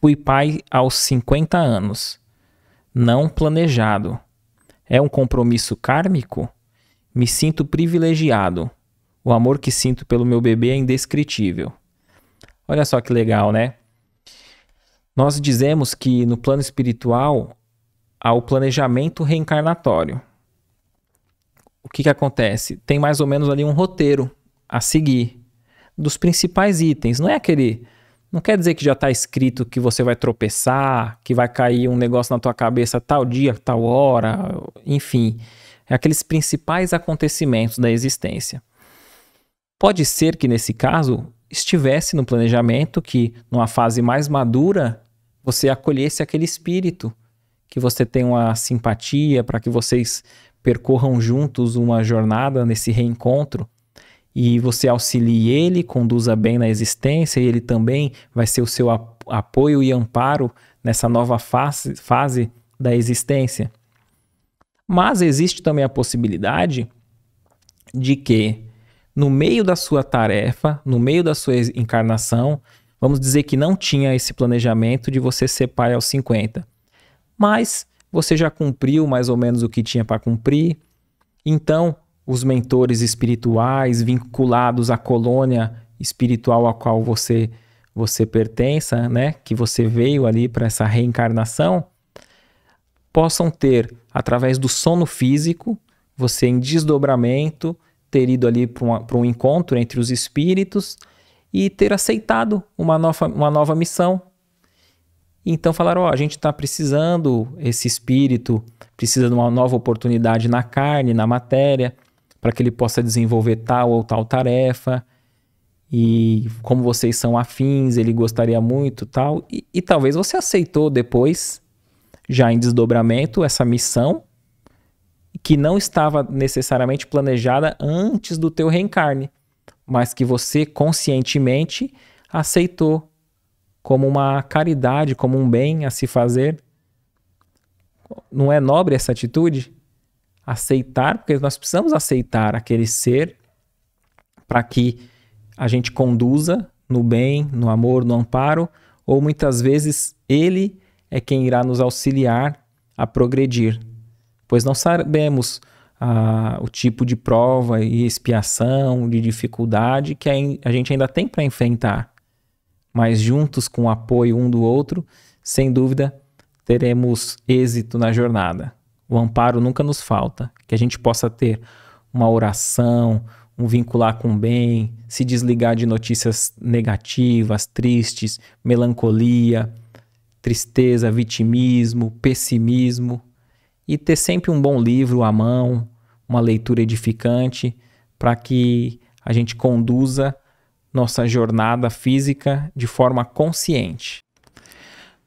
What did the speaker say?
Fui pai aos 50 anos. Não planejado. É um compromisso kármico? Me sinto privilegiado. O amor que sinto pelo meu bebê é indescritível. Olha só que legal, né? Nós dizemos que no plano espiritual há o planejamento reencarnatório. O que, que acontece? Tem mais ou menos ali um roteiro a seguir dos principais itens. Não é aquele não quer dizer que já está escrito que você vai tropeçar, que vai cair um negócio na tua cabeça tal dia, tal hora, enfim, é aqueles principais acontecimentos da existência. Pode ser que nesse caso estivesse no planejamento que numa fase mais madura você acolhesse aquele espírito, que você tenha uma simpatia para que vocês percorram juntos uma jornada nesse reencontro e você auxilie ele, conduza bem na existência, e ele também vai ser o seu apoio e amparo nessa nova fase, fase da existência. Mas existe também a possibilidade de que, no meio da sua tarefa, no meio da sua encarnação, vamos dizer que não tinha esse planejamento de você ser pai aos 50. Mas você já cumpriu mais ou menos o que tinha para cumprir. Então, os mentores espirituais vinculados à colônia espiritual a qual você você pertença, né, que você veio ali para essa reencarnação, possam ter através do sono físico, você em desdobramento, ter ido ali para um encontro entre os espíritos e ter aceitado uma nova, uma nova missão. Então falaram: ó, oh, a gente está precisando, esse espírito precisa de uma nova oportunidade na carne, na matéria para que ele possa desenvolver tal ou tal tarefa. E como vocês são afins, ele gostaria muito tal. E, e talvez você aceitou depois, já em desdobramento, essa missão que não estava necessariamente planejada antes do teu reencarne, mas que você conscientemente aceitou como uma caridade, como um bem a se fazer. Não é nobre essa atitude? aceitar, porque nós precisamos aceitar aquele ser para que a gente conduza no bem, no amor, no amparo, ou muitas vezes ele é quem irá nos auxiliar a progredir, pois não sabemos ah, o tipo de prova e expiação, de dificuldade que a gente ainda tem para enfrentar. Mas juntos, com o apoio um do outro, sem dúvida, teremos êxito na jornada o amparo nunca nos falta, que a gente possa ter uma oração, um vincular com o bem, se desligar de notícias negativas, tristes, melancolia, tristeza, vitimismo, pessimismo e ter sempre um bom livro à mão, uma leitura edificante para que a gente conduza nossa jornada física de forma consciente.